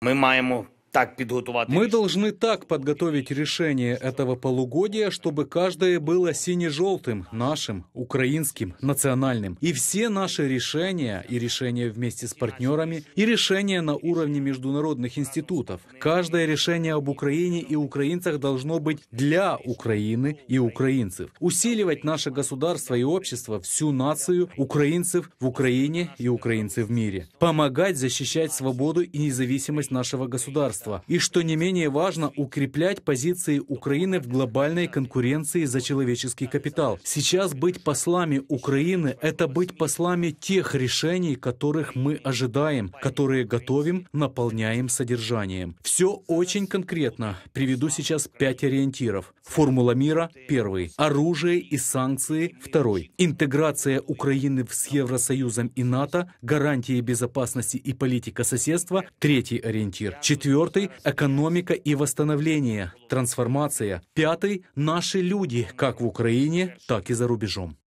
маємо так підготувати. Ми должны так подготовить решение этого полугодия, чтобы каждое было сине-желтым, нашим, украинским, национальным. И все наши решения, и решения вместе с партнерами, и решения на уровне международных институтов. Каждое решение об Украине и украинцах должно быть для Украины и украинцев. Усиливать наше государство и общество, всю нацию, украинцев в Украине и украинцы в мире. Помогать защищать свободу и независимость нашего государства сотрудничества и, что не менее важно, укреплять позиции Украины в глобальной конкуренции за человеческий капитал. Сейчас быть послами Украины — это быть послами тех решений, которых мы ожидаем, которые готовим, наполняем содержанием. Все очень конкретно. Приведу сейчас пять ориентиров. Формула мира — первый. Оружие и санкции — второй. Интеграция Украины с Евросоюзом и НАТО, гарантии безопасности и политика соседства — третий ориентир. Четвертый Четвертый — экономика и восстановление, трансформация. Пятый — наши люди, как в Украине, так и за рубежом.